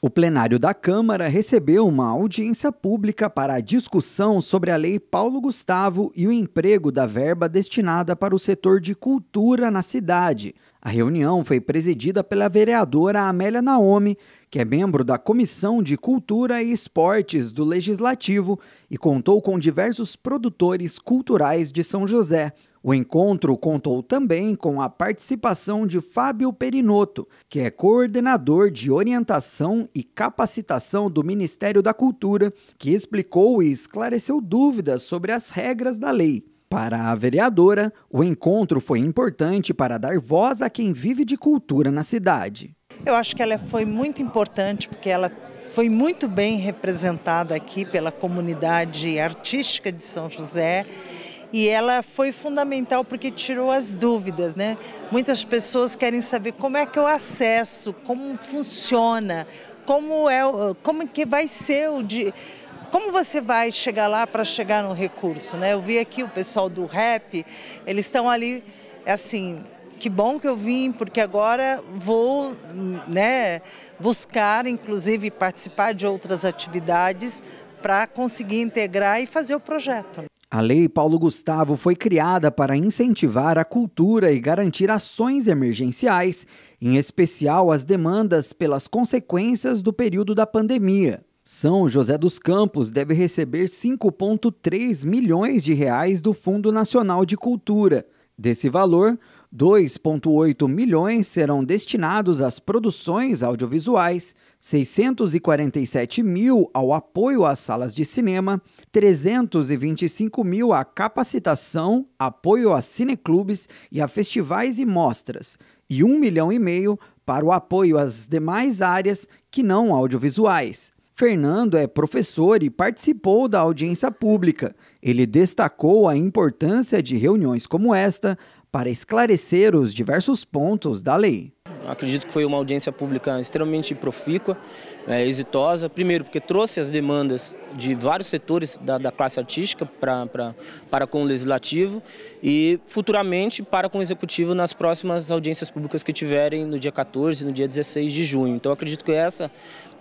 O plenário da Câmara recebeu uma audiência pública para a discussão sobre a Lei Paulo Gustavo e o emprego da verba destinada para o setor de cultura na cidade. A reunião foi presidida pela vereadora Amélia Naomi, que é membro da Comissão de Cultura e Esportes do Legislativo e contou com diversos produtores culturais de São José. O encontro contou também com a participação de Fábio Perinoto, que é coordenador de orientação e capacitação do Ministério da Cultura, que explicou e esclareceu dúvidas sobre as regras da lei. Para a vereadora, o encontro foi importante para dar voz a quem vive de cultura na cidade. Eu acho que ela foi muito importante porque ela foi muito bem representada aqui pela comunidade artística de São José e ela foi fundamental porque tirou as dúvidas, né? Muitas pessoas querem saber como é que eu acesso, como funciona, como é, como que vai ser o de como você vai chegar lá para chegar no recurso, né? Eu vi aqui o pessoal do rap, eles estão ali é assim, que bom que eu vim, porque agora vou, né, buscar inclusive participar de outras atividades para conseguir integrar e fazer o projeto. A Lei Paulo Gustavo foi criada para incentivar a cultura e garantir ações emergenciais, em especial as demandas pelas consequências do período da pandemia. São José dos Campos deve receber 5,3 milhões de reais do Fundo Nacional de Cultura. Desse valor, 2,8 milhões serão destinados às produções audiovisuais, 647 mil ao apoio às salas de cinema, 325 mil à capacitação, apoio a cineclubes e a festivais e mostras, e 1 milhão e meio para o apoio às demais áreas que não audiovisuais. Fernando é professor e participou da audiência pública. Ele destacou a importância de reuniões como esta para esclarecer os diversos pontos da lei. Acredito que foi uma audiência pública extremamente profícua, é, exitosa. Primeiro, porque trouxe as demandas de vários setores da, da classe artística pra, pra, para com o Legislativo e futuramente para com o Executivo nas próximas audiências públicas que tiverem no dia 14 e no dia 16 de junho. Então, acredito que essa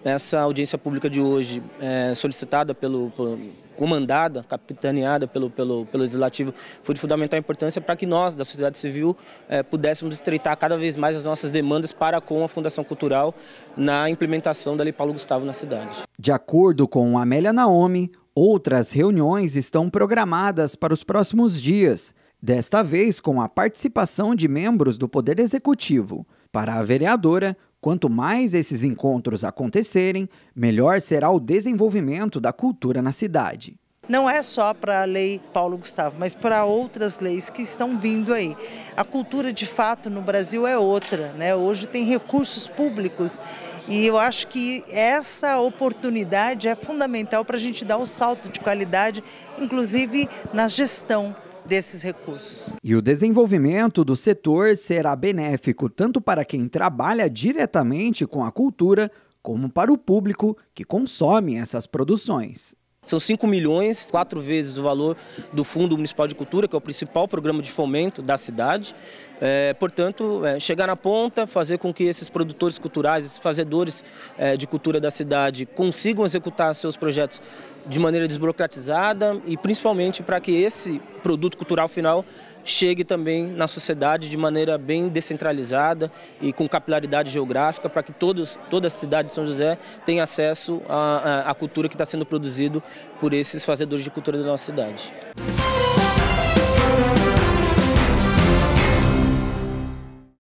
essa audiência pública de hoje, é, solicitada pelo, pelo comandada, capitaneada pelo, pelo, pelo Legislativo, foi de fundamental importância para que nós, da sociedade civil, é, pudéssemos estreitar cada vez mais as nossas demandas para com a Fundação Cultural na implementação da Lei Paulo Gustavo na cidade. De acordo com Amélia Naomi, outras reuniões estão programadas para os próximos dias, desta vez com a participação de membros do Poder Executivo. Para a vereadora, Quanto mais esses encontros acontecerem, melhor será o desenvolvimento da cultura na cidade não é só para a lei Paulo Gustavo, mas para outras leis que estão vindo aí. A cultura de fato no Brasil é outra, né? Hoje tem recursos públicos e eu acho que essa oportunidade é fundamental para a gente dar o um salto de qualidade, inclusive na gestão desses recursos. E o desenvolvimento do setor será benéfico tanto para quem trabalha diretamente com a cultura, como para o público que consome essas produções. São 5 milhões, quatro vezes o valor do Fundo Municipal de Cultura, que é o principal programa de fomento da cidade. É, portanto, é, chegar na ponta, fazer com que esses produtores culturais, esses fazedores é, de cultura da cidade consigam executar seus projetos de maneira desburocratizada e principalmente para que esse produto cultural final chegue também na sociedade de maneira bem descentralizada e com capilaridade geográfica para que todos, toda a cidade de São José tenha acesso à, à cultura que está sendo produzido por esses fazedores de cultura da nossa cidade.